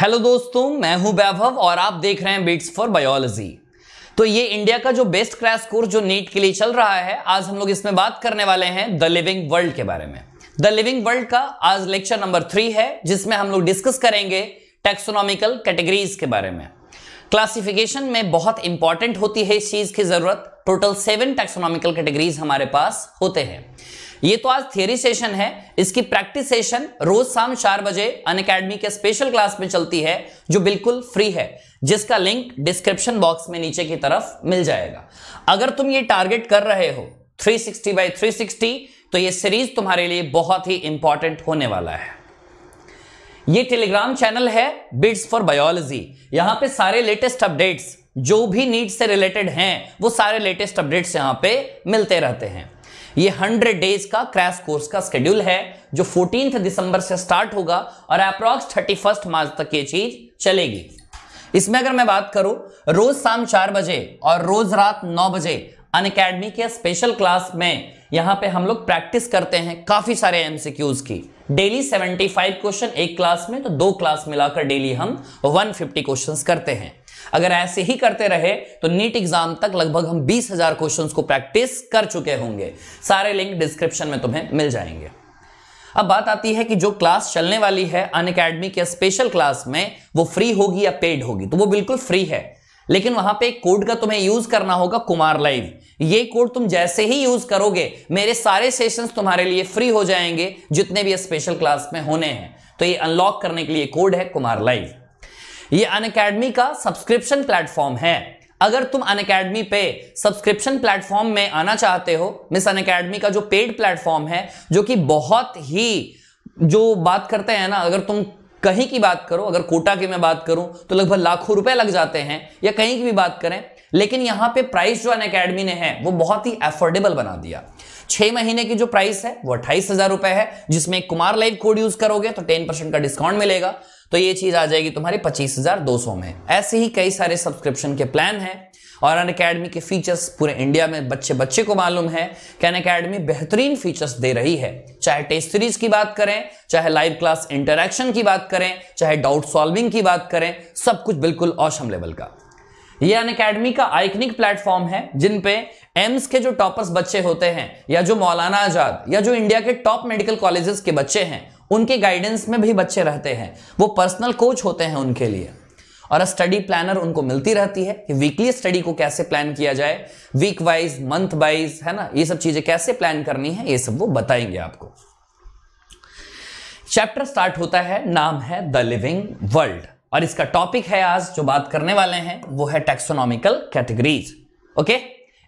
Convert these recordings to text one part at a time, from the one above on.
hello दोस्तों मैं हूं वैभव और आप देख रहे हैं बीट्स फॉर बायोलॉजी तो ये इंडिया का जो बेस्ट क्रैश कोर्स जो नीट के लिए चल रहा है आज हम लोग इसमें बात करने वाले हैं द लिविंग वर्ल्ड के बारे में द लिविंग वर्ल्ड का आज लेक्चर नंबर थ्री है जिसमें हम लोग डिस्कस करेंगे टेक्सोनॉमिकल कैटेगरीज के बारे में क्लासिफिकेशन में बहुत इंपॉर्टेंट होती है इस चीज की जरूरत टोटल सेवन टेक्सोनॉमिकल कैटेगरीज हमारे पास होते हैं ये तो आज थियरी सेशन है इसकी प्रैक्टिस सेशन रोज शाम चार बजे अन अकेडमी के स्पेशल क्लास में चलती है जो बिल्कुल फ्री है जिसका लिंक डिस्क्रिप्शन बॉक्स में नीचे की तरफ मिल जाएगा अगर तुम ये टारगेट कर रहे हो 360 सिक्सटी बाई थ्री तो ये सीरीज तुम्हारे लिए बहुत ही इंपॉर्टेंट होने वाला है ये टेलीग्राम चैनल है बिट्स फॉर बायोलॉजी यहां पे सारे लेटेस्ट अपडेट्स जो भी नीड से रिलेटेड हैं वो सारे लेटेस्ट अपडेट्स यहां पे मिलते रहते हैं ये 100 डेज का क्रैश कोर्स का स्केड्यूल है जो 14 दिसंबर से स्टार्ट होगा और अप्रॉक्स 31 मार्च तक ये चीज चलेगी इसमें अगर मैं बात करूं रोज शाम चार बजे और रोज रात नौ बजे अन अकेडमी के स्पेशल क्लास में यहां पे हम लोग प्रैक्टिस करते हैं काफी सारे एमसीक्यूज की डेली 75 क्वेश्चन एक क्लास में तो दो क्लास मिलाकर डेली हम 150 क्वेश्चंस करते हैं अगर ऐसे ही करते रहे तो नीट एग्जाम तक लगभग हम बीस हजार क्वेश्चन को प्रैक्टिस कर चुके होंगे सारे लिंक डिस्क्रिप्शन में तुम्हें मिल जाएंगे अब बात आती है कि जो क्लास चलने वाली है अन अकेडमी के स्पेशल क्लास में वो फ्री होगी या पेड होगी तो वो बिल्कुल फ्री है लेकिन वहां पे एक कोड का तुम्हें यूज करना होगा कुमार लाइव ये कोड तुम जैसे ही यूज करोगे मेरे सारे सेशंस तुम्हारे लिए फ्री हो जाएंगे जितने भी स्पेशल क्लास में होने हैं तो ये अनलॉक करने के लिए कोड है कुमार लाइव ये अन का सब्सक्रिप्शन प्लेटफॉर्म है अगर तुम अन पे सब्सक्रिप्शन प्लेटफॉर्म में आना चाहते हो मिस अन का जो पेड प्लेटफॉर्म है जो कि बहुत ही जो बात करते हैं ना अगर तुम कहीं की बात करो अगर कोटा की मैं बात करूं तो लगभग लाखों रुपए लग जाते हैं या कहीं की भी बात करें लेकिन यहां पे प्राइस जो अन अकेडमी ने है वो बहुत ही अफोर्डेबल बना दिया छह महीने की जो प्राइस है वो अट्ठाईस हजार रुपए है जिसमें कुमार लाइव कोड यूज करोगे तो टेन परसेंट का डिस्काउंट मिलेगा तो ये चीज आ जाएगी तुम्हारे सौ में ऐसे ही कई सारे सब्सक्रिप्शन के प्लान हैं और अन अकेडमी के फीचर्स पूरे इंडिया में बच्चे बच्चे को मालूम है कि अन अकेडमी बेहतरीन फीचर्स दे रही है चाहे टेस्ट सीरीज की बात करें चाहे लाइव क्लास इंटरेक्शन की बात करें चाहे डाउट सॉल्विंग की बात करें सब कुछ बिल्कुल औसम लेवल का ये अन अकेडमी का आइकनिक प्लेटफॉर्म है जिन पे एम्स के जो टॉपर्स बच्चे होते हैं या जो मौलाना आजाद या जो इंडिया के टॉप मेडिकल कॉलेजेस के बच्चे हैं उनके गाइडेंस में भी बच्चे रहते हैं वो पर्सनल कोच होते हैं उनके लिए और स्टडी प्लानर उनको मिलती रहती है कि वीकली स्टडी को कैसे प्लान किया जाए वीक वाइज मंथ वाइज है ना ये सब चीजें कैसे प्लान करनी है ये सब वो बताएंगे आपको चैप्टर स्टार्ट होता है नाम है द लिविंग वर्ल्ड और इसका टॉपिक है आज जो बात करने वाले हैं वो है टेक्सोनॉमिकल कैटेगरीज ओके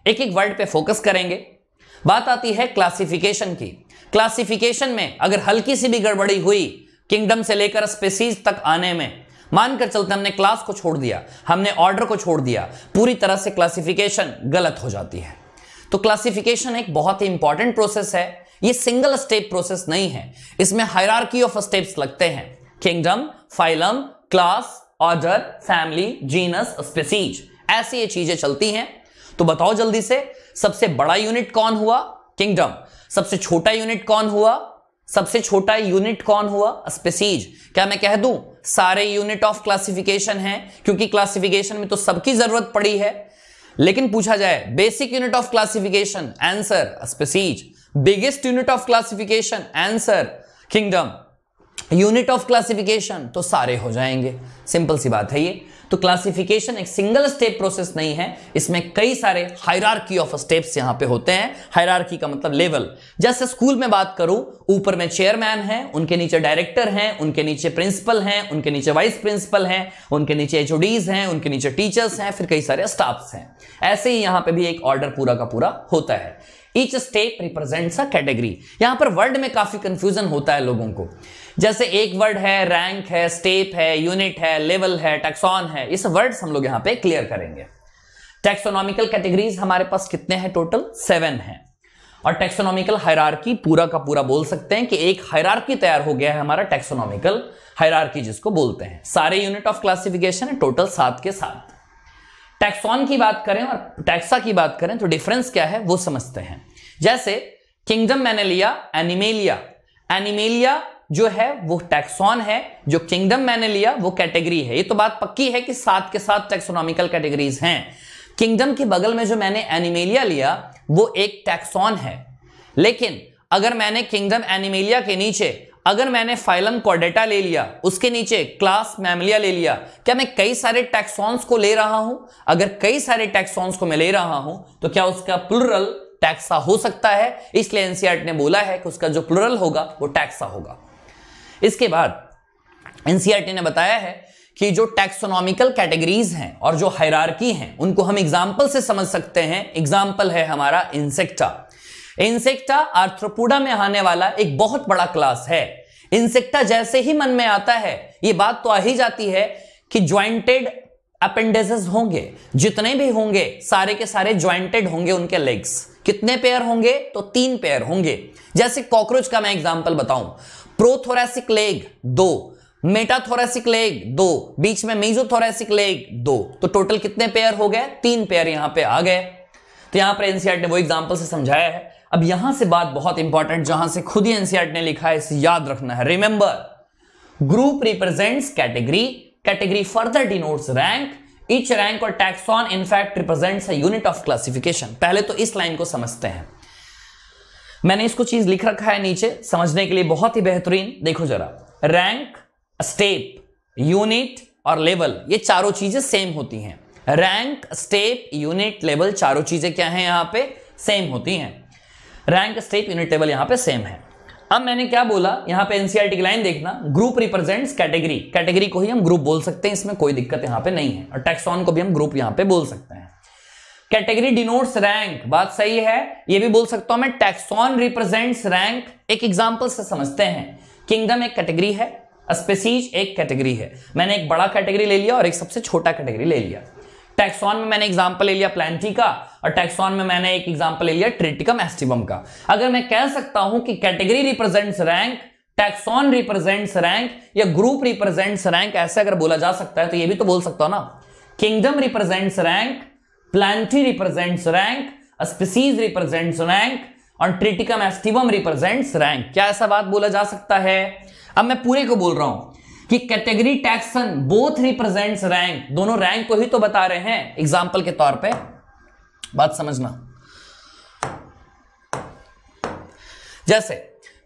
एक एक वर्ड पे फोकस करेंगे बात आती है क्लासिफिकेशन की क्लासिफिकेशन में अगर हल्की सी भी गड़बड़ी हुई किंगडम से लेकर स्पेसीज तक आने में मानकर चलते हमने क्लास को छोड़ दिया हमने ऑर्डर को छोड़ दिया पूरी तरह से क्लासिफिकेशन गलत हो जाती है तो क्लासिफिकेशन एक बहुत ही इंपॉर्टेंट प्रोसेस है ये सिंगल स्टेप प्रोसेस नहीं है इसमें हायरार्की ऑफ स्टेप्स लगते हैं kingdom phylum class order family genus species ऐसी ये चीजें चलती हैं तो बताओ जल्दी से सबसे बड़ा यूनिट कौन हुआ किंगडम सबसे छोटा यूनिट कौन हुआ सबसे छोटा यूनिट कौन हुआ स्पेसीज क्या मैं कह दूं सारे यूनिट ऑफ क्लासिफिकेशन है क्योंकि क्लासिफिकेशन में तो सबकी जरूरत पड़ी है लेकिन पूछा जाए basic unit of classification answer species biggest unit of classification answer kingdom unit of classification तो सारे हो जाएंगे सिंपल सी बात है ये तो क्लासिफिकेशन एक सिंगल स्टेप प्रोसेस नहीं है इसमें कई सारे हायरार्की ऑफ स्टेप्स यहां पे होते हैं हायरार्की का मतलब लेवल जैसे स्कूल में बात करूं ऊपर में चेयरमैन है उनके नीचे डायरेक्टर हैं उनके नीचे प्रिंसिपल हैं उनके नीचे वाइस प्रिंसिपल हैं उनके नीचे एचओडीज हैं उनके नीचे टीचर्स हैं फिर कई सारे स्टाफ्स हैं ऐसे ही यहां पर भी एक ऑर्डर पूरा का पूरा होता है each step represents a category यहां पर वर्ल्ड में काफी कंफ्यूजन होता है लोगों को जैसे एक वर्ड है रैंक है स्टेप है यूनिट है लेवल है टैक्सॉन है इस वर्ड्स हम लोग यहां पे क्लियर करेंगे टेक्सोनॉमिकल कैटेगरीज हमारे पास कितने हैं टोटल सेवन है और टेक्सोनॉमिकल हायरार्की पूरा का पूरा बोल सकते हैं कि एक हायरार्की तैयार हो गया है हमारा टेक्सोनॉमिकल हायरार्की जिसको बोलते हैं सारे यूनिट ऑफ क्लासिफिकेशन है टोटल सात के साथ टैक्सॉन की बात करें और टैक्सा की बात करें तो डिफरेंस क्या है वो समझते हैं जैसे किंगडम मैंने लिया एनिमेलिया एनिमेलिया जो है वो टैक्सॉन है जो किंगडम मैंने लिया वो कैटेगरी है ये तो बात पक्की है कि सात के साथ टैक्सोनॉमिकल कैटेगरीज हैं किंगडम के बगल में जो मैंने एनिमेलिया लिया वो एक टैक्सॉन है लेकिन अगर मैंने किंगडम एनिमेलिया के नीचे अगर मैंने फाइलम कॉर्डेटा ले लिया उसके नीचे क्लास मैमलिया ले लिया क्या मैं कई सारे टैक्सॉन्स को ले रहा हूं अगर कई सारे टैक्सॉन्स को मैं ले रहा हूं तो क्या उसका प्लुरल टैक्सा हो सकता है इसलिए एनसीआर e ने बोला है कि उसका जो प्लुरल होगा वो टैक्सा होगा इसके बाद एनसीआरटी e ने बताया है कि जो टैक्सोनॉमिकल कैटेगरीज हैं और जो हायरार्की हैं उनको हम एग्जाम्पल से समझ सकते हैं एग्जाम्पल है हमारा इंसेक्टा इंसेक्टा आर्थ्रोपोडा में आने वाला एक बहुत बड़ा क्लास है इंसेक्टा जैसे ही मन में आता है ये बात तो आ ही जाती है कि ज्वाइंटेड अपेंडेजेस होंगे जितने भी होंगे सारे के सारे ज्वाइंटेड होंगे उनके लेग्स कितने पेयर होंगे तो तीन पेयर होंगे जैसे कॉकरोच का मैं एग्जाम्पल बताऊं प्रोथोरेसिक लेग दो मेटाथोरेसिक लेग दो बीच में मेजोथोरेसिक लेग दो तो टोटल कितने पेयर हो गए तीन पेयर यहां पे आ गए तो यहां पर एनसीआर e ने वो एग्जाम्पल से समझाया है अब यहां से बात बहुत इंपॉर्टेंट जहां से खुद ही एनसीआर e ने लिखा है इसे याद रखना है remember group represents category category further denotes rank each rank और taxon in fact represents unit of classification पहले तो इस लाइन को समझते हैं मैंने इसको चीज लिख रखा है नीचे समझने के लिए बहुत ही बेहतरीन देखो जरा रैंक स्टेप यूनिट और लेवल ये चारों चीजें सेम होती हैं रैंक स्टेप यूनिट लेवल चारों चीजें क्या है यहां पे सेम होती हैं रैंक स्टेप यूनिट लेवल यहां पे सेम है अब मैंने क्या बोला यहां पे एनसीआरटी e की लाइन देखना ग्रुप रिप्रेजेंट्स कैटेगरी कैटेगरी को ही हम ग्रुप बोल सकते हैं इसमें कोई दिक्कत यहां पे नहीं है और टैक्सॉन को भी हम ग्रुप यहां पे बोल सकते हैं कैटेगरी डिनोट्स रैंक बात सही है ये भी बोल सकता हूं मैं टैक्सॉन रिप्रेजेंट्स रैंक एक एग्जांपल से समझते हैं किंगडम एक कैटेगरी है स्पेसीज एक कैटेगरी है मैंने एक बड़ा कैटेगरी ले लिया और एक सबसे छोटा कैटेगरी ले लिया टैक्सॉन में मैंने एग्जाम्पल ले लिया प्लान्टी का और टैक्सॉन में मैंने एक एग्जाम्पल ले लिया ट्रिटिकम एस्टिबम का अगर मैं कह सकता हूं कि category represents rank taxon represents rank या ग्रुप रिप्रेजेंट्स रैंक ऐसे अगर बोला जा सकता है तो ये भी तो बोल सकता हूं ना kingdom represents rank Plantae represents rank, a species represents rank और ट्रिटिकम एस्टिवम रिप्रेजेंट्स रैंक क्या ऐसा बात बोला जा सकता है अब मैं पूरे को बोल रहा हूं कि category taxon both represents rank दोनों रैंक को ही तो बता रहे हैं एग्जाम्पल के तौर पे बात समझना जैसे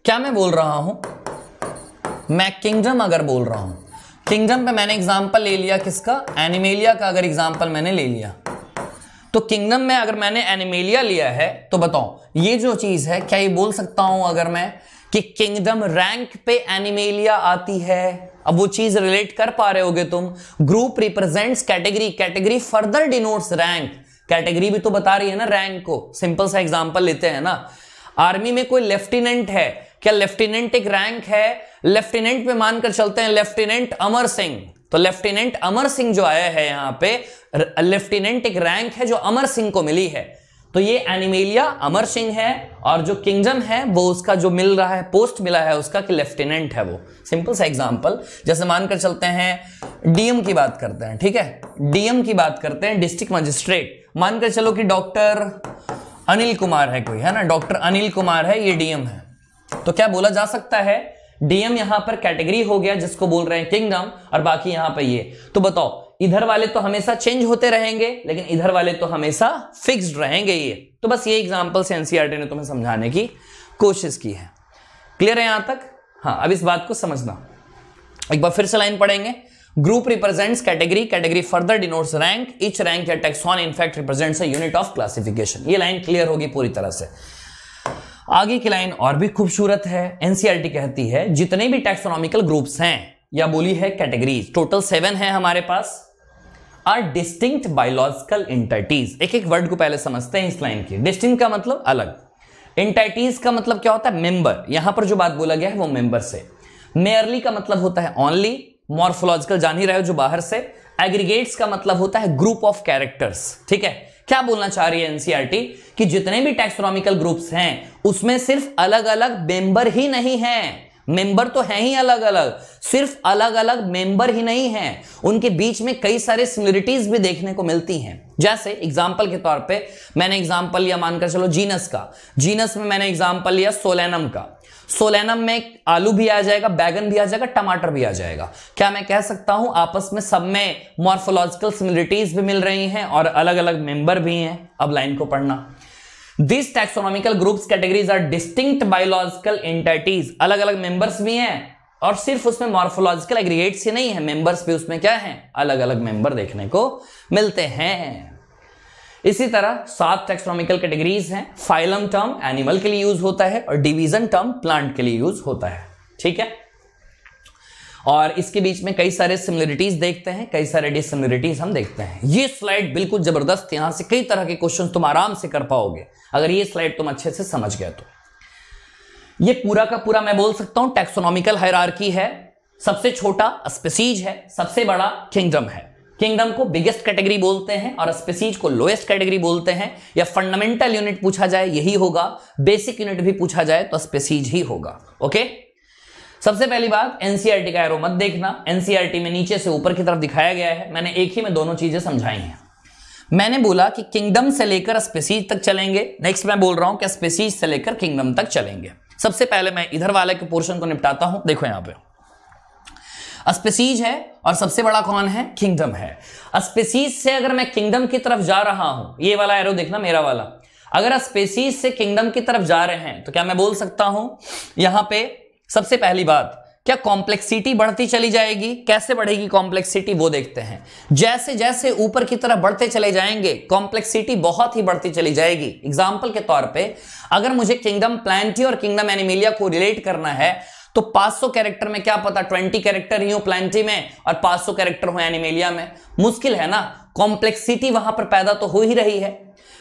क्या मैं बोल रहा हूं मैं किंगडम अगर बोल रहा हूं किंगडम पे मैंने एग्जाम्पल ले लिया किसका एनिमेलिया का अगर एग्जाम्पल मैंने ले लिया तो किंगडम में अगर मैंने एनिमेलिया लिया है तो बताओ ये जो चीज है क्या ये बोल सकता हूं अगर मैं कि किंगडम रैंक पे एनिमेलिया आती है अब वो चीज रिलेट कर पा रहे होगे तुम group represents category category further denotes rank category भी तो बता रही है ना रैंक को सिंपल सा एग्जाम्पल लेते हैं ना आर्मी में कोई लेफ्टिनेंट है क्या लेफ्टिनेंट एक रैंक है लेफ्टिनेंट में मानकर चलते हैं लेफ्टिनेंट अमर सिंह तो लेफ्टिनेंट अमर सिंह जो आया है यहां पे लेफ्टिनेंट एक रैंक है जो अमर सिंह को मिली है तो ये एनिमेलिया अमर सिंह है और जो किंगडम है वो उसका जो मिल रहा है पोस्ट मिला है उसका कि लेफ्टिनेंट है वो सिंपल सा एग्जांपल जैसे मानकर चलते हैं डीएम की बात करते हैं ठीक है डीएम की बात करते हैं डिस्ट्रिक्ट मजिस्ट्रेट मानकर चलो कि डॉक्टर अनिल कुमार है कोई है ना डॉक्टर अनिल कुमार है ये डीएम है तो क्या बोला जा सकता है डीएम यहां पर कैटेगरी हो गया जिसको बोल रहे हैं किंगडम और बाकी यहां पर ये तो बताओ इधर वाले तो हमेशा चेंज होते रहेंगे लेकिन इधर वाले तो हमेशा फिक्स्ड रहेंगे ये तो बस ये एग्जाम्पल से एनसीआरटी ने तुम्हें समझाने की कोशिश की है क्लियर है यहां तक हाँ अब इस बात को समझना एक बार फिर से लाइन पढ़ेंगे group represents category category further denotes rank each rank या taxon in fact represents represents a unit of ये लाइन क्लियर होगी पूरी तरह से आगे की लाइन और भी खूबसूरत है एनसीआरटी e कहती है जितने भी टेक्सोनॉमिकल ग्रुप्स हैं या बोली है कैटेगरीज टोटल सेवन है हमारे पास आर डिस्टिंक्ट बायोलॉजिकल इंटरटीज एक एक वर्ड को पहले समझते हैं इस लाइन की डिस्टिंक्ट का मतलब अलग इंटरटीज का मतलब क्या होता है मेंबर यहां पर जो बात बोला गया है वो मेंबर से मेयरली का मतलब होता है ओनली मॉर्फोलॉजिकल जान ही रहे हो जो बाहर से एग्रीगेट्स का मतलब होता है ग्रुप ऑफ कैरेक्टर्स ठीक है क्या बोलना चाह रही है एनसीआरटी e कि जितने भी टेक्सोनॉमिकल ग्रुप्स हैं उसमें सिर्फ अलग अलग मेंबर ही नहीं है मेंबर तो है ही अलग अलग सिर्फ अलग अलग मेंबर ही नहीं है उनके बीच में कई सारे सिमिलरिटीज भी देखने को मिलती हैं जैसे एग्जाम्पल के तौर पे मैंने एग्जाम्पल लिया मानकर चलो जीनस का जीनस में मैंने एग्जाम्पल लिया सोलैनम का सोलैनम में आलू भी आ जाएगा बैगन भी आ जाएगा टमाटर भी आ जाएगा क्या मैं कह सकता हूं आपस में सब में मॉर्फोलॉजिकल सिमिलिटीज भी मिल रही हैं और अलग अलग मेंबर भी हैं अब लाइन को पढ़ना this taxonomical groups categories are distinct biological entities अलग अलग मेंबर्स भी हैं और सिर्फ उसमें मॉर्फोलॉजिकल एग्रीगेट्स ही नहीं है मेंबर्स भी उसमें क्या है अलग अलग मेंबर देखने को मिलते हैं इसी तरह सात टेक्सोनॉमिकल कैटेगरीज हैं फाइलम टर्म एनिमल के लिए यूज होता है और डिवीजन टर्म प्लांट के लिए यूज होता है ठीक है और इसके बीच में कई सारे सिमिलरिटीज देखते हैं कई सारे डिसिमिलरिटीज हम देखते हैं ये स्लाइड बिल्कुल जबरदस्त यहां से कई तरह के क्वेश्चन तुम आराम से कर पाओगे अगर ये स्लाइड तुम अच्छे से समझ गए तो ये पूरा का पूरा मैं बोल सकता हूं टेक्सोनॉमिकल हैरारकी है सबसे छोटा स्पेसीज है सबसे बड़ा किंगडम है किंगडम को बिगेस्ट कैटेगरी बोलते हैं और स्पेसीज को लोएस्ट कैटेगरी बोलते हैं या फंडामेंटल यूनिट पूछा जाए यही होगा बेसिक यूनिट भी पूछा जाए तो स्पेसीज ही होगा ओके सबसे पहली बात एनसीआरटी e का एरो मत देखना एनसीआरटी e में नीचे से ऊपर की तरफ दिखाया गया है मैंने एक ही में दोनों चीजें समझाई हैं मैंने बोला कि किंगडम से लेकर स्पेसीज तक चलेंगे नेक्स्ट मैं बोल रहा हूं कि स्पेसीज से लेकर किंगडम तक चलेंगे सबसे पहले मैं इधर वाले के पोर्शन को निपटाता हूं देखो यहां पे अस्पेसीज है और सबसे बड़ा कौन है किंगडम है अस्पेसीज से अगर मैं किंगडम की तरफ जा रहा हूं ये वाला एरो देखना मेरा वाला अगर अस्पेसीज से किंगडम की तरफ जा रहे हैं तो क्या मैं बोल सकता हूं यहां पे सबसे पहली बात क्या कॉम्प्लेक्सिटी बढ़ती चली जाएगी कैसे बढ़ेगी कॉम्प्लेक्सिटी वो देखते हैं जैसे जैसे ऊपर की तरफ बढ़ते चले जाएंगे कॉम्प्लेक्सिटी बहुत ही बढ़ती चली जाएगी एग्जाम्पल के तौर पे अगर मुझे किंगडम प्लान्टी और किंगडम एनिमिलिया को रिलेट करना है तो 500 कैरेक्टर में क्या पता 20 कैरेक्टर ही हो प्लांटी में और 500 कैरेक्टर हो एनिमेलिया में मुश्किल है ना कॉम्प्लेक्सिटी वहां पर पैदा तो हो ही रही है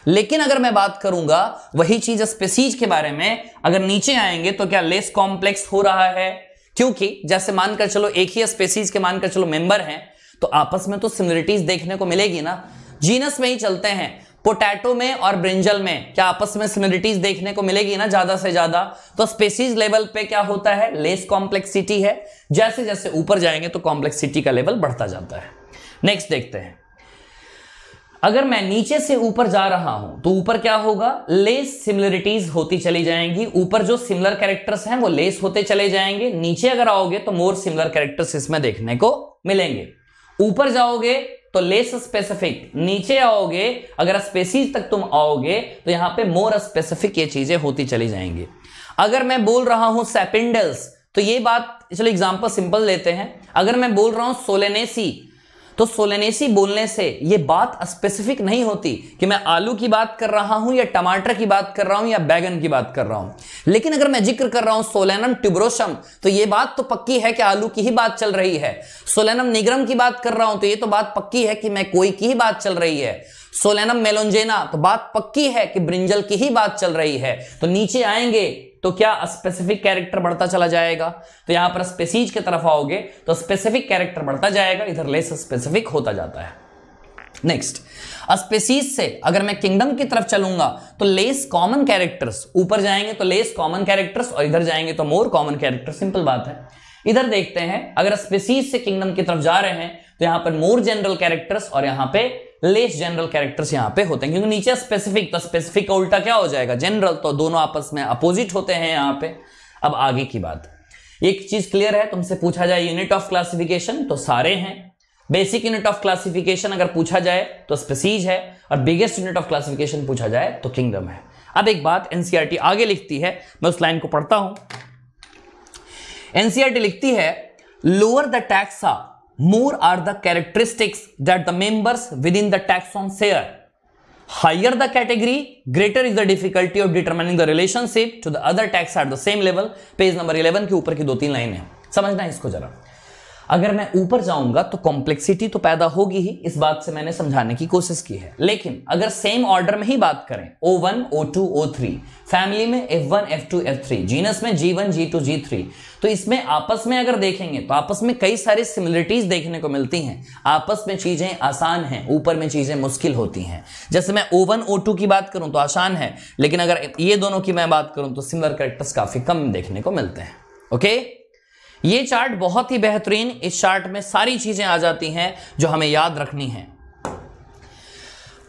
लेकिन अगर मैं बात करूंगा वही चीज स्पेसीज के बारे में अगर नीचे आएंगे तो क्या लेस कॉम्प्लेक्स हो रहा है क्योंकि जैसे मानकर चलो एक ही स्पेसीज के मानकर चलो मेंबर हैं तो आपस में तो सिमिलरिटीज देखने को मिलेगी ना जीनस में ही चलते हैं पोटैटो में और ब्रिंजल में क्या आपस में सिमिलिटीज देखने को मिलेगी ना ज्यादा से ज्यादा तो स्पेसीज लेवल पे क्या होता है लेस कॉम्प्लेक्सिटी है जैसे जैसे ऊपर जाएंगे तो कॉम्प्लेक्सिटी का लेवल बढ़ता जाता है नेक्स्ट देखते हैं अगर मैं नीचे से ऊपर जा रहा हूं तो ऊपर क्या होगा लेस सिमिलरिटीज होती चली जाएंगी ऊपर जो सिमिलर कैरेक्टर्स हैं वो लेस होते चले जाएंगे नीचे अगर आओगे तो मोर सिमिलर कैरेक्टर्स इसमें देखने को मिलेंगे ऊपर जाओगे तो लेस स्पेसिफिक नीचे आओगे अगर स्पेसीज तक तुम आओगे तो यहां पे मोर स्पेसिफिक ये चीजें होती चली जाएंगी अगर मैं बोल रहा हूं सेपिंडल्स तो ये बात चलो एग्जाम्पल सिंपल लेते हैं अगर मैं बोल रहा हूं सोलेनेसी तो सोलेनेसी बोलने से यह बात स्पेसिफिक नहीं होती कि मैं आलू की बात कर रहा हूं या टमाटर की बात कर रहा हूं या बैगन की बात कर रहा हूं लेकिन अगर मैं जिक्र कर रहा हूं सोलेनम ट्यूब्रोशम तो यह बात तो पक्की है कि आलू की ही बात चल रही है सोलेनम निग्रम की बात कर रहा हूं तो यह तो बात पक्की है कि मैं कोई की ही बात चल रही है सोलेनम मेलोंजेना तो बात पक्की है कि ब्रिंजल की ही बात चल रही है तो नीचे आएंगे तो क्या स्पेसिफिक कैरेक्टर बढ़ता चला जाएगा तो यहां पर स्पेसीज की तरफ आओगे तो स्पेसिफिक कैरेक्टर बढ़ता जाएगा इधर लेस स्पेसिफिक होता जाता है नेक्स्ट स्पेसीज से अगर मैं किंगडम की तरफ चलूंगा तो लेस कॉमन कैरेक्टर्स ऊपर जाएंगे तो लेस कॉमन कैरेक्टर्स और इधर जाएंगे तो मोर कॉमन कैरेक्टर सिंपल बात है इधर देखते हैं अगर स्पेसीज से किंगडम की तरफ जा रहे हैं तो यहां पर मोर जनरल कैरेक्टर्स और यहां पे लेस जनरल कैरेक्टर्स यहां पे होते हैं क्योंकि नीचे स्पेसिफिक तो स्पेसिफिक का उल्टा क्या हो जाएगा जनरल तो दोनों आपस में अपोजिट होते हैं यहां पे अब आगे की बात एक चीज क्लियर है तुमसे पूछा जाए यूनिट ऑफ क्लासिफिकेशन तो सारे हैं बेसिक यूनिट ऑफ क्लासिफिकेशन अगर पूछा जाए तो स्पेसीज है और बिगेस्ट यूनिट ऑफ क्लासिफिकेशन पूछा जाए तो किंगडम है अब एक बात एनसीआरटी e आगे लिखती है मैं उस लाइन को पढ़ता हूं एनसीआरटी e लिखती है lower the taxa more are the characteristics that the members within the taxon share higher the category greater is the difficulty of determining the relationship to the other taxa at the same level page number eleven के ऊपर की दो तीन line है समझना है इसको जरा अगर मैं ऊपर जाऊंगा तो कॉम्प्लेक्सिटी तो पैदा होगी ही इस बात से मैंने समझाने की कोशिश की है लेकिन अगर सेम ऑर्डर में ही बात करें O one O two O three family में F one F two F three genus में G one G two G three तो इसमें आपस में अगर देखेंगे तो आपस में कई सारी सिमिलरिटीज देखने को मिलती हैं आपस में चीजें आसान हैं ऊपर में चीजें मुश्किल होती हैं जैसे मैं ओ वन ओ टू की बात करूं तो आसान है लेकिन अगर ये दोनों की मैं बात करूं तो सिमिलर करेक्टर्स काफी कम देखने को मिलते हैं ओके ये चार्ट बहुत ही बेहतरीन इस चार्ट में सारी चीज़ें आ जाती हैं जो हमें याद रखनी है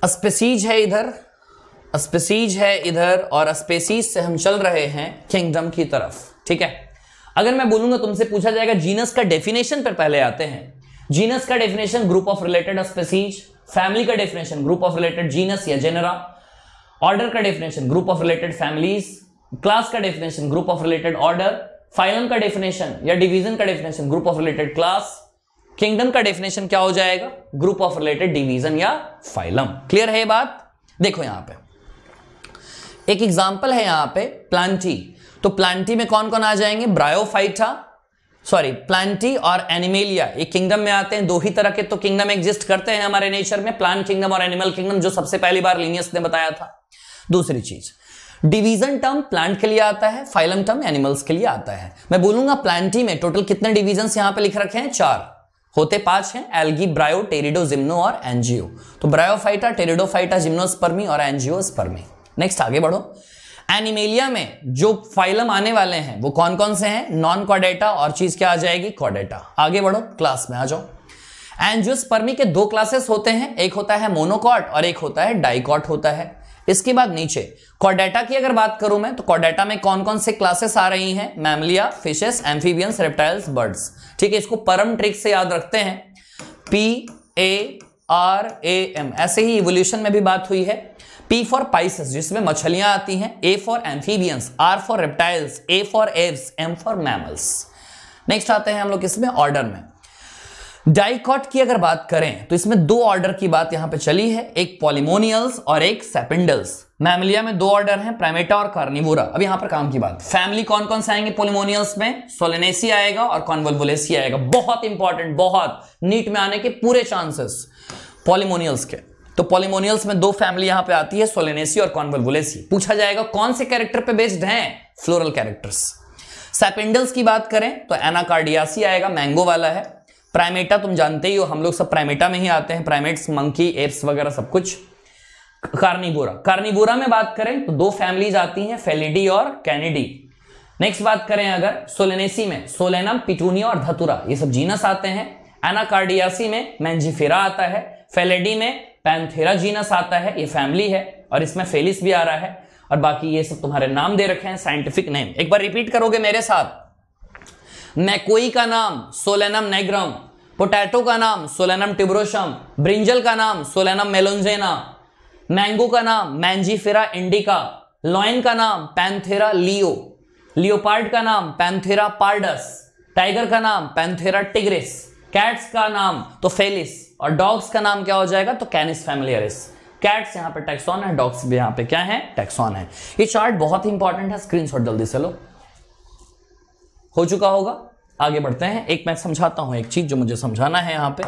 अस्पेसीज है इधर अस्पेसीज है इधर और अस्पेसीज से हम चल रहे हैं किंगडम की तरफ ठीक है अगर मैं बोलूंगा तुमसे पूछा जाएगा जीनस का डेफिनेशन पर पहले आते हैं जीनस का definition group of related species family का definition group of related genus या जेनरा ऑर्डर का definition group of related families class का definition group of related order phylum का डेफिनेशन या डिवीजन का definition group of related class kingdom का definition क्या हो जाएगा ग्रुप ऑफ रिलेटेड डिवीजन या फाइलम क्लियर है बात देखो यहां पे एक एग्जांपल है यहां पे प्लांटी तो प्लांटी में कौन कौन आ जाएंगे ब्रायोफाइटा सॉरी प्लांटी और एनिमेलिया ये किंगडम में आते हैं दो ही तरह के तो किंगडम एग्जिस्ट करते हैं हमारे नेचर में प्लांट किंगडम और एनिमल किंगडम जो सबसे पहली बार लिनियस ने बताया था दूसरी चीज डिवीजन टर्म प्लांट के लिए आता है फाइलम टर्म एनिमल्स के लिए आता है मैं बोलूंगा प्लांटी में टोटल कितने डिवीजन यहां पे लिख रखे हैं चार होते पांच हैं एल्गी ब्रायो टेरिडो जिम्नो और एनजीओ तो ब्रायोफाइटा टेरिडोफाइटा जिम्नोस्पर्मी और एनजीओस्पर्मी नेक्स्ट आगे बढ़ो एनिमेलिया में जो फाइलम आने वाले हैं वो कौन कौन से हैं नॉन कॉडेटा और चीज क्या आ जाएगी कॉडेटा आगे बढ़ो क्लास में आ जाओ एनजियोस्पर्मी के दो क्लासेस होते हैं एक होता है मोनोकॉट और एक होता है डाइकॉट होता है इसके बाद नीचे कॉर्डेटा की अगर बात करूं मैं तो कॉर्डेटा में कौन कौन से क्लासेस आ रही हैं mammalia fishes amphibians reptiles birds ठीक है इसको परम ट्रिक से याद रखते हैं P A R A M ऐसे ही इवोल्यूशन में भी बात हुई है पी फॉर पाइसेस जिसमें मछलियां आती हैं A for amphibians R for reptiles A for aves M for mammals next आते हैं हम लोग इसमें ऑर्डर में डाइकॉट की अगर बात करें तो इसमें दो ऑर्डर की बात यहां पे चली है एक पॉलिमोनियल्स और एक सेपेंडल्स मैमिलिया में दो ऑर्डर हैं प्राइमेटा और कार्निवोरा अब यहां पर काम की बात फैमिली कौन कौन से आएंगे पोलिमोनियल्स में सोलेनेसी आएगा और कॉन्वोलवोलेसी आएगा बहुत इंपॉर्टेंट बहुत नीट में आने के पूरे चांसेस पॉलिमोनियल्स के तो पॉलिमोनियल्स में दो फैमिली यहां पे आती है सोलेनेसी और कॉन्वोलवोलेसी पूछा जाएगा कौन से कैरेक्टर पे बेस्ड हैं फ्लोरल कैरेक्टर्स सेपेंडल्स की बात करें तो एनाकार्डियासी आएगा मैंगो वाला है प्राइमेटा तुम जानते ही हो हम लोग सब प्राइमेटा में ही आते हैं प्राइमेट्स मंकी एप्स वगैरह सब कुछ कार्निबोरा कार्निबोरा में बात करें तो दो फैमिलीज आती हैं फेलिडी और कैनिडी नेक्स्ट बात करें अगर सोलेनेसी में सोलेनम पिटूनिया और धतुरा ये सब जीनस आते हैं एनाकार्डियासी में मैंजीफेरा आता है फेलेडी में पैंथेरा जीनस आता है ये फैमिली है और इसमें फेलिस भी आ रहा है और बाकी ये सब तुम्हारे नाम दे रखे हैं साइंटिफिक नेम एक बार रिपीट करोगे मेरे साथ मैकोई का नाम सोलेनम नेग्रम पोटैटो का नाम सोलेनम टिब्रोशम ब्रिंजल का नाम सोलेनम मेलोजेना मैंगो का नाम मैंजीफेरा इंडिका लॉयन का नाम पैंथेरा लियो लियोपार्ड का नाम पैंथेरा पार्डस टाइगर का नाम पैंथेरा टिग्रिस कैट्स का नाम तो फेलिस और डॉग्स का नाम क्या हो जाएगा तो कैनिस फैमिलियरिस कैट्स यहां पे टैक्सॉन है डॉग्स भी यहां पे क्या है टैक्सॉन है ये चार्ट बहुत ही इंपॉर्टेंट है स्क्रीनशॉट जल्दी से लो हो चुका होगा आगे बढ़ते हैं एक मैं समझाता हूं एक चीज जो मुझे समझाना है यहां पे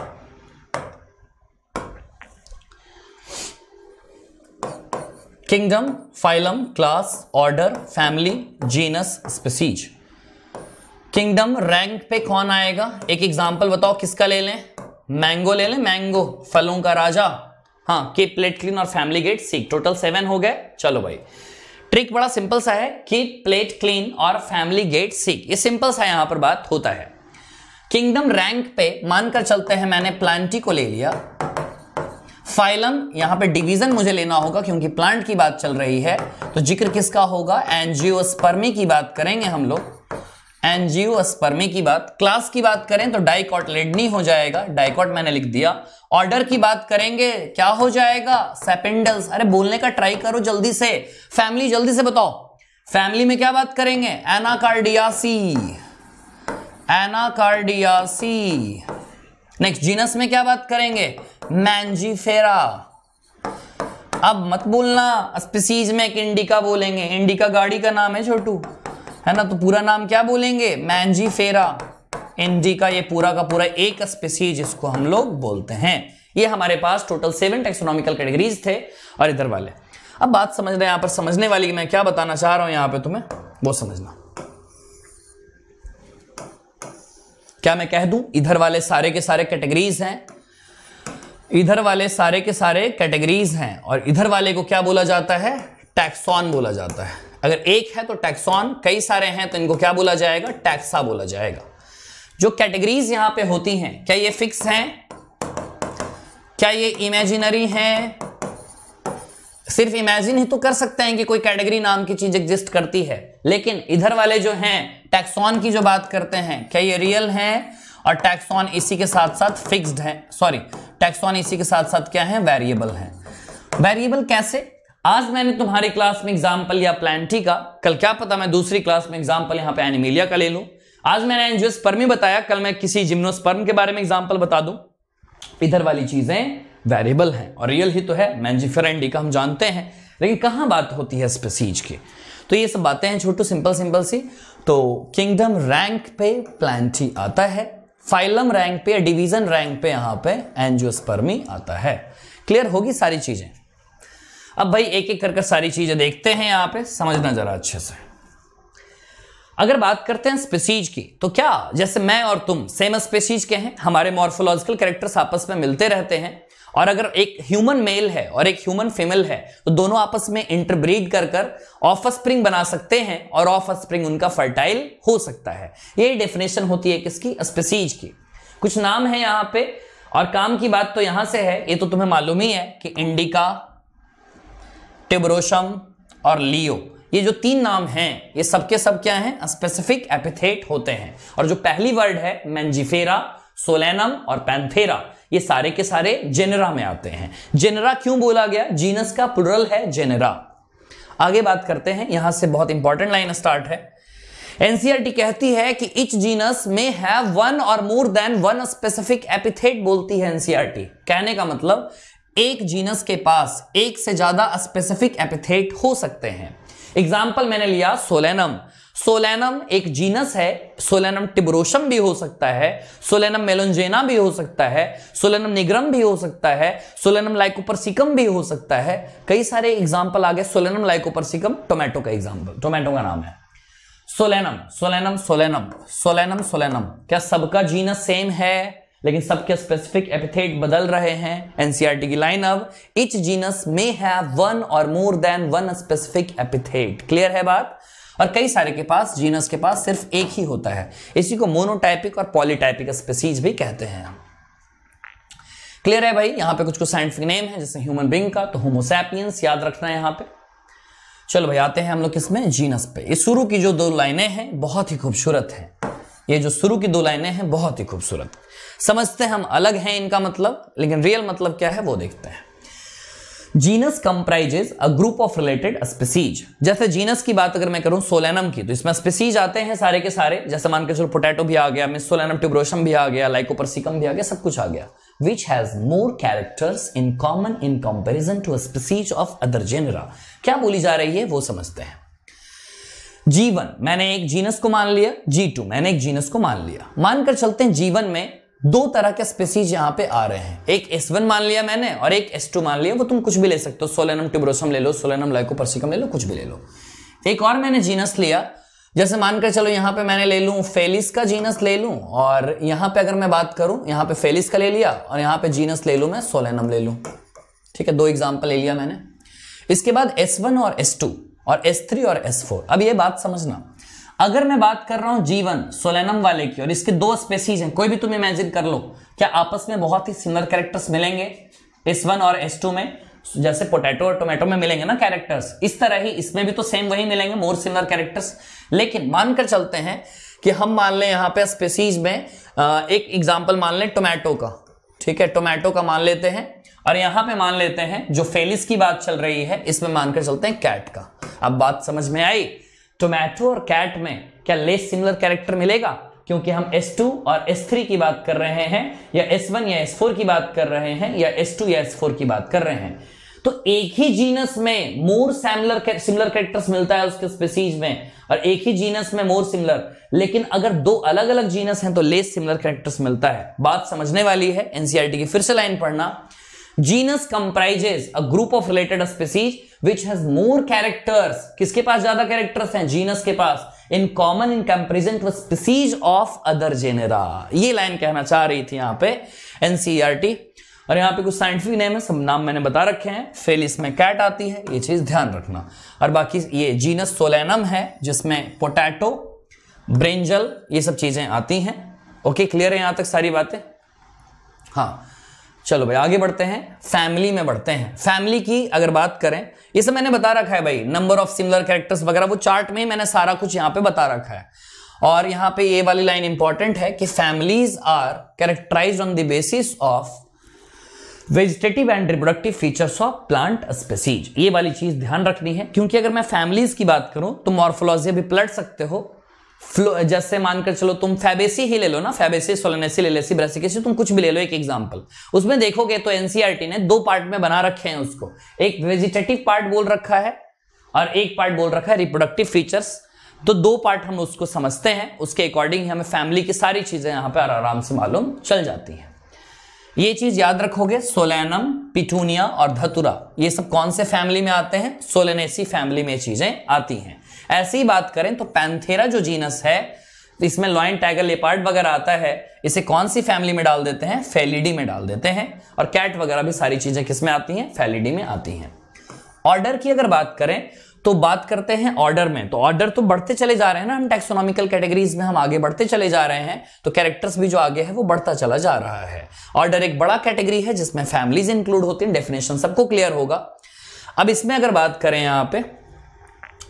kingdom phylum class order family genus species kingdom rank पे कौन आएगा एक एग्जांपल बताओ किसका ले लें मैंगो ले लें मैंगो फलों का राजा हाँ के प्लेट और family get sick total seven हो गए चलो भाई ट्रिक बड़ा सिंपल सा है कीप प्लेट क्लीन और फैमिली गेट सीक ये सिंपल सा यहां पर बात होता है किंगडम रैंक पे मानकर चलते हैं मैंने प्लांटी को ले लिया फाइलम यहां पे डिवीजन मुझे लेना होगा क्योंकि प्लांट की बात चल रही है तो जिक्र किसका होगा स्पर्मी की बात करेंगे हम लोग एंजियोस्पर्मे की बात क्लास की बात करें तो डाइकॉट लेडनी हो जाएगा डाइकॉट मैंने लिख दिया ऑर्डर की बात करेंगे क्या हो जाएगा सेपेंडल्स अरे बोलने का ट्राई करो जल्दी से फैमिली जल्दी से बताओ फैमिली में क्या बात करेंगे एनाकार्डियासी एनाकार्डियासी नेक्स्ट जीनस में क्या बात करेंगे मैंजीफेरा अब मत बोलना स्पीसीज में एक इंडिका बोलेंगे इंडिका गाड़ी का नाम है छोटू है ना तो पूरा नाम क्या बोलेंगे मैंजी फेरा इंडी का ये पूरा का पूरा एक स्पेसीज इसको हम लोग बोलते हैं ये हमारे पास टोटल सेवन टेक्सोनॉमिकल कैटेगरीज थे और इधर वाले अब बात समझ रहे यहां यहाँ पर समझने वाली कि मैं क्या बताना चाह रहा हूं यहाँ पे तुम्हें वो समझना क्या मैं कह दूं इधर वाले सारे के सारे कैटेगरीज हैं इधर वाले सारे के सारे कैटेगरीज हैं और इधर वाले को क्या बोला जाता है टैक्सॉन बोला जाता है अगर एक है तो टैक्सॉन कई सारे हैं तो इनको क्या बोला जाएगा टैक्सा बोला जाएगा जो कैटेगरीज यहां पे होती हैं क्या ये फिक्स हैं क्या ये इमेजिनरी हैं सिर्फ इमेजिन ही तो कर सकते हैं कि कोई कैटेगरी नाम की चीज एग्जिस्ट करती है लेकिन इधर वाले जो हैं टैक्सॉन की जो बात करते हैं क्या ये रियल है और टैक्सॉन इसी के साथ साथ फिक्स्ड है सॉरी टैक्सॉन इसी के साथ साथ क्या है वेरिएबल है वेरिएबल कैसे आज मैंने तुम्हारी क्लास में एग्जाम्पल लिया प्लांटी का कल क्या पता मैं दूसरी क्लास में एग्जाम्पल यहाँ पे एनिमिलिया का ले लू आज मैंने एंजियोस्पर्म बताया कल मैं किसी जिम्नोस्पर्म के बारे में एग्जाम्पल बता दू इधर वाली चीजें वेरिएबल हैं और रियल ही तो है मैंजिफेरेंडी का हम जानते हैं लेकिन कहां बात होती है स्पेसीज की तो ये सब बातें हैं छोटू सिंपल सिंपल सी तो किंगडम रैंक पे प्लांटी आता है फाइलम रैंक पे या डिवीजन रैंक पे यहां पे एंजियोस्पर्मी आता है क्लियर होगी सारी चीजें अब भाई एक एक करके सारी चीजें देखते हैं यहाँ पे समझना जरा अच्छे से अगर बात करते हैं स्पेसीज की तो क्या जैसे मैं और तुम सेम स्पेसीज के हैं हमारे मॉर्फोलॉजिकल कैरेक्टर्स आपस में मिलते रहते हैं और अगर एक ह्यूमन मेल है और एक ह्यूमन फीमेल है तो दोनों आपस में इंटरब्रीड कर कर ऑफ स्प्रिंग बना सकते हैं और ऑफ स्प्रिंग उनका फर्टाइल हो सकता है ये डेफिनेशन होती है किसकी स्पेसीज की कुछ नाम है यहाँ पे और काम की बात तो यहां से है ये तो तुम्हें मालूम ही है कि इंडिका टिब्रोशम और लियो ये जो तीन नाम हैं ये सबके सब क्या हैं स्पेसिफिक एपिथेट होते हैं और जो पहली वर्ड है मैंजिफेरा सोलेनम और पैंथेरा ये सारे के सारे जेनेरा में आते हैं जेनेरा क्यों बोला गया जीनस का प्लुरल है जेनेरा आगे बात करते हैं यहां से बहुत इंपॉर्टेंट लाइन स्टार्ट है एनसीआरटी e कहती है कि इच जीनस में हैव वन और more than one specific epithet बोलती है एनसीआरटी e कहने का मतलब एक जीनस के पास एक से ज्यादा स्पेसिफिक एपिथेट हो सकते हैं एग्जाम्पल मैंने लिया सोलेनम सोलेनम एक जीनस है सोलेनम टिब्रोशम भी हो सकता है सोलेनम मेलोंजेना भी हो सकता है सोलेनम निग्रम भी हो सकता है सोलेनम लाइकोपरसिकम भी हो सकता है कई सारे एग्जाम्पल आ गए सोलेनम लाइकोपरसिकम टोमेटो का एग्जाम्पल टोमेटो का नाम है solanum solanum solanum solanum solanum क्या सबका जीनस सेम है लेकिन सबके स्पेसिफिक एपिथेट बदल रहे हैं एनसीआरटी e की लाइन अब इच जीनस में हैव वन और more than one specific epithet clear है बात और कई सारे के पास जीनस के पास सिर्फ एक ही होता है इसी को मोनोटाइपिक और पॉलीटाइपिक स्पेसीज भी कहते हैं क्लियर है भाई यहाँ पे कुछ कुछ साइंटिफिक नेम है जैसे ह्यूमन बींग का तो होमोसैपियंस याद रखना है यहाँ पे चलो भाई आते हैं हम लोग किसमें जीनस पे इस शुरू की जो दो लाइनें हैं बहुत ही खूबसूरत हैं ये जो शुरू की दो लाइनें हैं बहुत ही खूबसूरत समझते हैं हम अलग हैं इनका मतलब लेकिन रियल मतलब क्या है वो देखते हैं genus comprises a group of related species जैसे जीनस की बात अगर मैं करूं सोलेनम की तो इसमें स्पेसीज आते हैं सारे के सारे जैसे मान के चलो पोटैटो भी आ गया मिस सोलेनम ट्यूब्रोशम भी आ गया लाइकोपरसिकम भी आ गया सब कुछ आ गया which has more characters in common in comparison to species of other genera क्या बोली जा रही है वो समझते हैं जीवन मैंने एक जीनस को मान लिया जी टू मैंने एक जीनस को मान लिया मानकर चलते हैं जीवन में दो तरह के स्पेसीज यहाँ पे आ रहे हैं एक S1 मान लिया मैंने और एक S2 मान लिया वो तुम कुछ भी ले सकते हो सोलेनम ट्यूब्रोसम ले लो सोलेनम लाइकोपर्सिकम ले लो कुछ भी ले लो एक और मैंने जीनस लिया जैसे मानकर चलो यहाँ पे मैंने ले लूँ फेलिस का जीनस ले लूँ और यहाँ पे अगर मैं बात करूँ यहाँ पे फेलिस का ले लिया और यहाँ पे जीनस ले लूँ मैं सोलेनम ले लूँ ठीक है दो एग्जाम्पल ले लिया मैंने इसके बाद एस और एस और एस और एस अब ये बात समझना अगर मैं बात कर रहा हूं जीवन सोलेनम वाले की और इसके दो स्पेसीज हैं कोई भी तुम इमेजिन कर लो क्या आपस में बहुत ही सिमिलर कैरेक्टर्स मिलेंगे एस वन और एस टू में जैसे पोटैटो और टोमेटो में मिलेंगे ना कैरेक्टर्स इस तरह ही इसमें भी तो सेम वही मिलेंगे मोर सिमिलर कैरेक्टर्स लेकिन मानकर चलते हैं कि हम मान लें यहां पे स्पेसीज में एक एग्जाम्पल मान लें टोमेटो का ठीक है टोमेटो का मान लेते हैं और यहां पे मान लेते हैं जो फेलिस की बात चल रही है इसमें मानकर चलते हैं कैट का अब बात समझ में आई टोमैटो और कैट में क्या लेस सिमिलर कैरेक्टर मिलेगा क्योंकि हम S2 और S3 की बात कर रहे हैं या S1 या S4 की बात कर रहे हैं या S2 या S4 की बात कर रहे हैं तो एक ही जीनस में मोर सैमलर सिमिलर कैरेक्टर्स मिलता है उसके स्पेसीज में और एक ही जीनस में मोर सिमिलर लेकिन अगर दो अलग अलग जीनस हैं तो लेस सिमिलर कैरेक्टर्स मिलता है बात समझने वाली है एनसीआरटी e की फिर से लाइन पढ़ना genus comprises a group of related species which has more characters किसके पास ज्यादा कैरेक्टर्स हैं जीनस के पास in common in comparison to species of other genera ये लाइन कहना चाह रही थी यहां पे एनसीईआरटी e और यहां पे कुछ साइंटिफिक नेम है सब नाम मैंने बता रखे हैं फेलिस में कैट आती है ये चीज ध्यान रखना और बाकी ये जीनस सोलैनम है जिसमें पोटैटो ब्रेंजल ये सब चीजें आती हैं ओके क्लियर है यहां तक सारी बातें हाँ चलो भाई आगे बढ़ते हैं फैमिली में बढ़ते हैं फैमिली की अगर बात करें ये सब मैंने बता रखा है भाई नंबर ऑफ सिमिलर कैरेक्टर्स वगैरह वो चार्ट में ही मैंने सारा कुछ यहाँ पे बता रखा है और यहाँ पे ये वाली लाइन इंपॉर्टेंट है कि families are characterize on the basis of vegetative and reproductive features of plant species ये वाली चीज ध्यान रखनी है क्योंकि अगर मैं फैमिलीज की बात करूं तो मॉर्फोलॉजी भी पलट सकते हो जैसे मानकर चलो तुम फैबेसी ही ले लो ना फैबेसी सोलेनेसी लेसी ब्रेसिकेसी तुम कुछ भी ले लो एक एग्जांपल उसमें देखोगे तो एनसीईआरटी e ने दो पार्ट में बना रखे हैं उसको एक वेजिटेटिव पार्ट बोल रखा है और एक पार्ट बोल रखा है रिप्रोडक्टिव फीचर्स तो दो पार्ट हम उसको समझते हैं उसके अकॉर्डिंग हमें फैमिली की सारी चीजें यहाँ पे आराम से मालूम चल जाती है ये चीज याद रखोगे सोलैनम पिटूनिया और धतुरा ये सब कौन से फैमिली में आते हैं सोलेनेसी फैमिली में चीजें आती हैं ऐसी ही बात करें तो पैंथेरा जो जीनस है इसमें लॉयन टाइगर लेपार्ड वगैरह आता है इसे कौन सी फैमिली में डाल देते हैं फेलिडी में डाल देते हैं और कैट वगैरह भी सारी चीजें किस में आती हैं फेलिडी में आती हैं ऑर्डर की अगर बात करें तो बात करते हैं ऑर्डर में तो ऑर्डर तो बढ़ते चले जा रहे हैं ना हम टेक्सोनॉमिकल कैटेगरीज में हम आगे बढ़ते चले जा रहे हैं तो कैरेक्टर्स भी जो आगे है वो बढ़ता चला जा रहा है ऑर्डर एक बड़ा कैटेगरी है जिसमें फैमिलीज इंक्लूड होती हैं डेफिनेशन सबको क्लियर होगा अब इसमें अगर बात करें यहाँ पे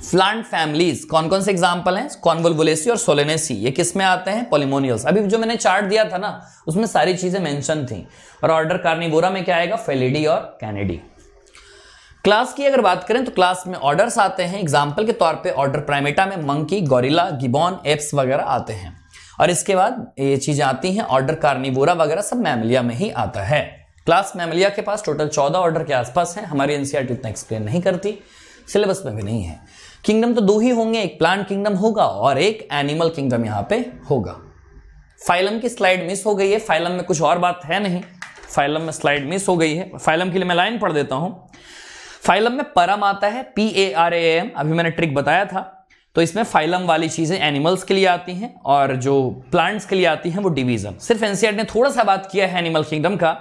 फ्लांट फैमिलीज कौन कौन से एग्जाम्पल हैं कॉन्वलवुलेसी और सोलेनेसी ये किस में आते हैं पोलिमोनियल्स अभी जो मैंने चार्ट दिया था ना उसमें सारी चीजें मेंशन थी और ऑर्डर कार्निवोरा में क्या आएगा फेलिडी और कैनेडी क्लास की अगर बात करें तो क्लास में ऑर्डर्स आते हैं एग्जाम्पल के तौर पर ऑर्डर प्राइमेटा में मंकी गोरिला गिबॉन एप्स वगैरह आते हैं और इसके बाद ये चीज़ें आती हैं ऑर्डर कार्निवोरा वगैरह सब मैमलिया में ही आता है क्लास मैमलिया के पास टोटल चौदह ऑर्डर के आसपास हैं हमारी एनसीआर इतना एक्सप्लेन नहीं करती सिलेबस में भी नहीं है किंगडम तो दो ही होंगे एक प्लांट किंगडम होगा और एक एनिमल किंगडम यहां पे होगा फाइलम की स्लाइड मिस हो गई है फाइलम में कुछ और बात है नहीं फाइलम में स्लाइड मिस हो गई है फाइलम के लिए मैं लाइन पढ़ देता हूं फाइलम में परम आता है P A R A M अभी मैंने ट्रिक बताया था तो इसमें फाइलम वाली चीज़ें एनिमल्स के लिए आती हैं और जो प्लांट्स के लिए आती हैं वो डिवीज़न सिर्फ एनसीआर ने थोड़ा सा बात किया है एनिमल किंगडम का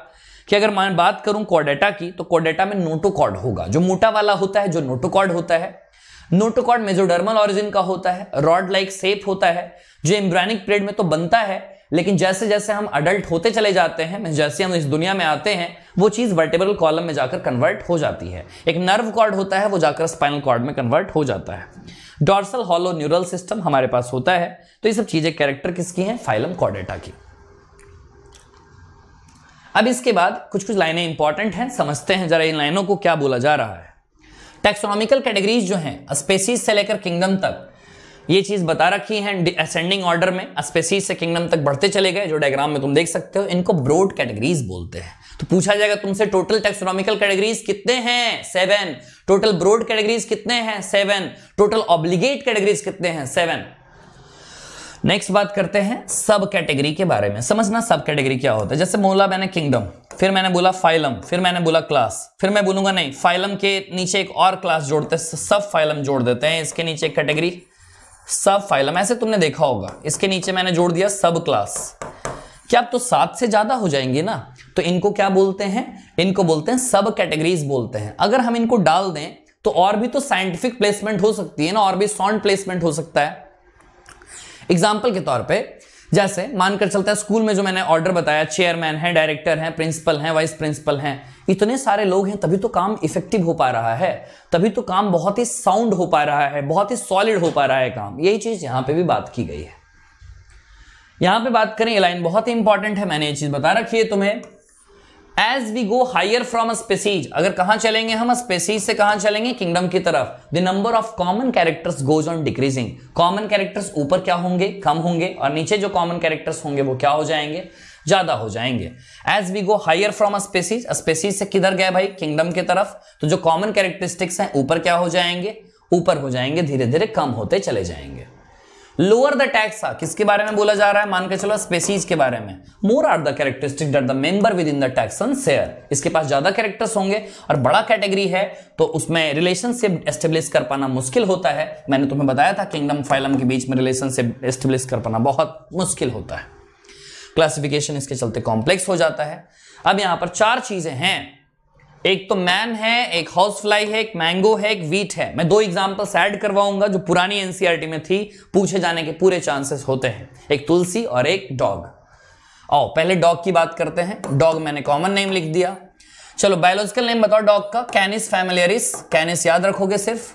कि अगर मैं बात करूं कॉर्डेटा की तो कॉर्डेटा में नोटोकॉर्ड होगा जो मोटा वाला होता है जो नोटोकॉर्ड होता है नोटोकॉर्ड मेजोडर्मल ऑरिजिन का होता है रॉड लाइक सेप होता है जो एम्ब्रायनिक पीरियड में तो बनता है लेकिन जैसे जैसे हम अडल्ट होते चले जाते हैं जैसे हम इस दुनिया में आते हैं वो चीज़ वर्टेबल कॉलम में जाकर कन्वर्ट हो जाती है एक नर्व कॉर्ड होता है वो जाकर स्पाइनल कॉर्ड में कन्वर्ट हो जाता है डॉर्सल हॉलो न्यूरल सिस्टम हमारे पास होता है तो ये सब चीज़ें कैरेक्टर किसकी हैं फाइलम कॉर्डेटा की अब इसके बाद कुछ कुछ लाइनें इंपॉर्टेंट हैं समझते हैं जरा इन लाइनों को क्या बोला जा रहा है टेक्सोनॉमिकल कैटेगरीज जो हैं स्पेसीज से लेकर किंगडम तक ये चीज बता रखी है असेंडिंग ऑर्डर में स्पेसीज से किंगडम तक बढ़ते चले गए जो डायग्राम में तुम देख सकते हो इनको ब्रोड कैटेगरीज बोलते हैं तो पूछा जाएगा तुमसे टोटल टेक्सोनॉमिकल कैटेगरीज कितने हैं सेवन टोटल ब्रोड कैटेगरीज कितने हैं सेवन टोटल ऑब्लिगेट कैटेगरीज कितने हैं सेवन नेक्स्ट बात करते हैं सब कैटेगरी के बारे में समझना सब कैटेगरी क्या होता है जैसे बोला मैंने किंगडम फिर मैंने बोला फाइलम फिर मैंने बोला क्लास फिर मैं बोलूंगा नहीं फाइलम के नीचे एक और क्लास जोड़ते सब फाइलम जोड़ देते हैं इसके नीचे एक कैटेगरी सब फाइलम ऐसे तुमने देखा होगा इसके नीचे मैंने जोड़ दिया सब क्लास क्या आप तो सात से ज्यादा हो जाएंगे ना तो इनको क्या बोलते हैं इनको बोलते हैं सब कैटेगरीज बोलते हैं अगर हम इनको डाल दें तो और भी तो साइंटिफिक प्लेसमेंट हो सकती है ना और भी साउंड प्लेसमेंट हो सकता है एग्जाम्पल के तौर पर जैसे मानकर चलता है स्कूल में जो मैंने ऑर्डर बताया चेयरमैन है डायरेक्टर है प्रिंसिपल है वाइस प्रिंसिपल हैं इतने सारे लोग हैं तभी तो काम इफेक्टिव हो पा रहा है तभी तो काम बहुत ही साउंड हो पा रहा है बहुत ही सॉलिड हो पा रहा है काम यही चीज यहां पे भी बात की गई है यहां पे बात करें ये लाइन बहुत ही इंपॉर्टेंट है मैंने ये चीज बता रखी है तुम्हें as we go higher from species अगर कहां चलेंगे हम स्पेसीज से कहां चलेंगे किंगडम की तरफ the number of common characters goes on decreasing common characters ऊपर क्या होंगे कम होंगे और नीचे जो कॉमन कैरेक्टर्स होंगे वो क्या हो जाएंगे ज्यादा हो जाएंगे as we go higher from species species से किधर गए भाई किंगडम की तरफ तो जो कॉमन कैरेक्टरिस्टिक्स हैं ऊपर क्या हो जाएंगे ऊपर हो जाएंगे धीरे धीरे कम होते चले जाएंगे लोअर द टैक्सा किसके बारे में बोला जा रहा है मान के चलो स्पेसीज के बारे में more are the characteristic that the member within the taxon share इसके पास ज्यादा कैरेक्टर्स होंगे और बड़ा कैटेगरी है तो उसमें रिलेशनशिप एस्टेब्लिश कर पाना मुश्किल होता है मैंने तुम्हें बताया था किंगडम फाइलम के बीच में रिलेशनशिप एस्टेब्लिश कर पाना बहुत मुश्किल होता है क्लासिफिकेशन इसके चलते कॉम्प्लेक्स हो जाता है अब यहां पर चार चीजें हैं एक तो मैन है एक हाउस फ्लाई है एक मैंगो है एक वीट है मैं दो एग्जाम्पल्स ऐड करवाऊंगा जो पुरानी एनसीईआरटी e में थी पूछे जाने के पूरे चांसेस होते हैं एक तुलसी और एक डॉग आओ पहले डॉग की बात करते हैं डॉग मैंने कॉमन नेम लिख दिया चलो बायोलॉजिकल नेम बताओ डॉग का कैनिस फैमिलियरिस कैनिस याद रखोगे सिर्फ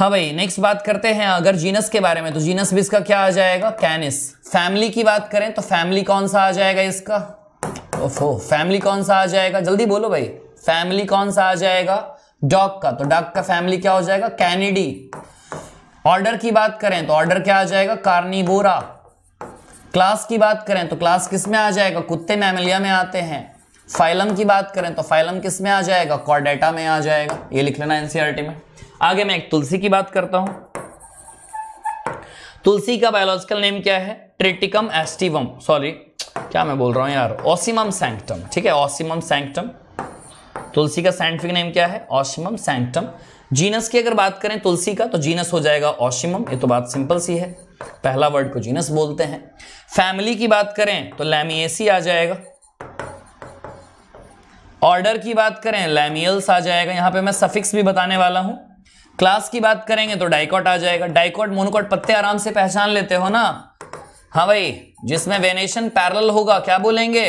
हाँ भाई नेक्स्ट बात करते हैं अगर जीनस के बारे में तो जीनस भी इसका क्या आ जाएगा कैनिस फैमिली की बात करें तो फैमिली कौन सा आ जाएगा इसका ओफो फैमिली कौन सा आ जाएगा जल्दी बोलो भाई फैमिली कौन सा आ जाएगा डॉग का तो डॉग का फैमिली क्या हो जाएगा कैनिडी ऑर्डर की बात करें तो ऑर्डर क्या आ जाएगा कार्निबोरा क्लास की बात करें तो क्लास किस में आ जाएगा कुत्ते मैमलिया में आते हैं फाइलम की बात करें तो फाइलम किस में आ जाएगा कॉर्डेटा में आ जाएगा ये लिख लेना एनसीआरटी में आगे मैं एक तुलसी की बात करता हूं तुलसी का बायोलॉजिकल नेम क्या है ट्रिटिकम एस्टिवम सॉरी क्या मैं बोल रहा हूं यार ओसिमम सैंक्टम ठीक है ओसिमम सैंक्टम तुलसी का साइंटिफिक नेम क्या है ऑशिमम सैंटम जीनस की अगर बात करें तुलसी का तो जीनस हो जाएगा ऑशिमम ये तो बात सिंपल सी है पहला वर्ड को जीनस बोलते हैं फैमिली की बात करें तो लैमिएसी आ जाएगा ऑर्डर की बात करें लैमियल्स आ जाएगा यहां पे मैं सफिक्स भी बताने वाला हूं क्लास की बात करेंगे तो डाइकॉट आ जाएगा डाइकॉट मोनोकॉट पत्ते आराम से पहचान लेते हो ना हाँ भाई जिसमें वेनेशन पैरल होगा क्या बोलेंगे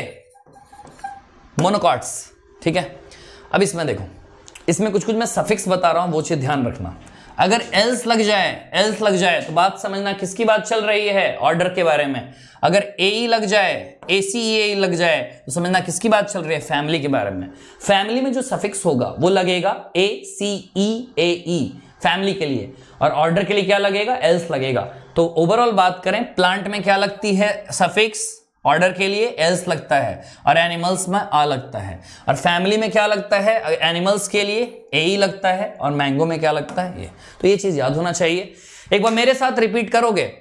मोनोकॉट्स ठीक है अब इसमें देखो इसमें कुछ कुछ मैं सफिक्स बता रहा हूं वो चीज़ ध्यान रखना अगर एल्स लग जाए एल्स लग जाए तो बात समझना किसकी बात चल रही है ऑर्डर के बारे में अगर ए ई e लग जाए ए सी ए लग जाए तो समझना किसकी बात चल रही है फैमिली के बारे में फैमिली में जो सफिक्स होगा वो लगेगा ए सी ई ए ई फैमिली के लिए और ऑर्डर के लिए क्या लगेगा एल्स लगेगा तो ओवरऑल बात करें प्लांट में क्या लगती है सफिक्स ऑर्डर के लिए एल्स लगता है और एनिमल्स में आ लगता है और फैमिली में क्या लगता है एनिमल्स के लिए ए ही लगता है और मैंगो में क्या लगता है ये तो ये चीज याद होना चाहिए एक बार मेरे साथ रिपीट करोगे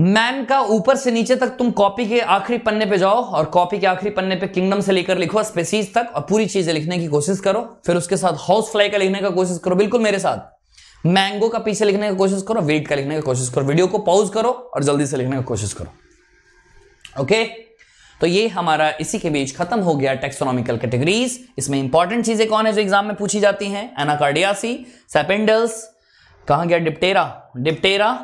मैन का ऊपर से नीचे तक तुम कॉपी के आखिरी पन्ने पे जाओ और कॉपी के आखिरी पन्ने पे किंगडम से लेकर लिखो स्पेसीज तक और पूरी चीजें लिखने की कोशिश करो फिर उसके साथ हाउस फ्लाई का लिखने का कोशिश करो बिल्कुल मेरे साथ मैंगो का पीछे लिखने का कोशिश करो वेट का लिखने का कोशिश करो वीडियो को पॉज करो और जल्दी से लिखने का कोशिश करो ओके तो ये हमारा इसी के बीच खत्म हो गया टेक्सोनॉमिकल कैटेगरीज इसमें इंपॉर्टेंट चीजें कौन है जो एग्जाम में पूछी जाती हैं एनाकार्डियासी सेपेंडल्स कहा गया डिप्टेरा डिप्टेरा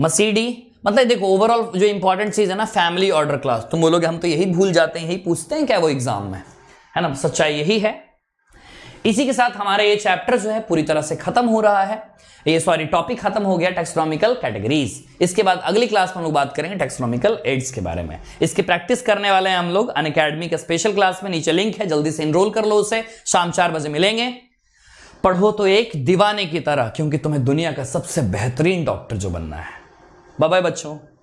मसीडी मतलब देखो ओवरऑल जो इंपॉर्टेंट चीज है ना फैमिली ऑर्डर क्लास तुम बोलोगे हम तो यही भूल जाते हैं यही पूछते हैं क्या वो एग्जाम में है ना सच्चाई यही है इसी के साथ हमारा ये चैप्टर जो है पूरी तरह से खत्म हो रहा है ये सॉरी टॉपिक खत्म हो गया टेक्सोनॉमिकल कैटेगरीज इसके बाद अगली क्लास में हम लोग बात करेंगे टेक्सोनॉमिकल एड्स के बारे में इसकी प्रैक्टिस करने वाले हैं हम लोग अन अकेडमी के स्पेशल क्लास में नीचे लिंक है जल्दी से इनरोल कर लो उसे शाम चार बजे मिलेंगे पढ़ो तो एक दीवाने की तरह क्योंकि तुम्हें दुनिया का सबसे बेहतरीन डॉक्टर जो बनना है बाय बच्चों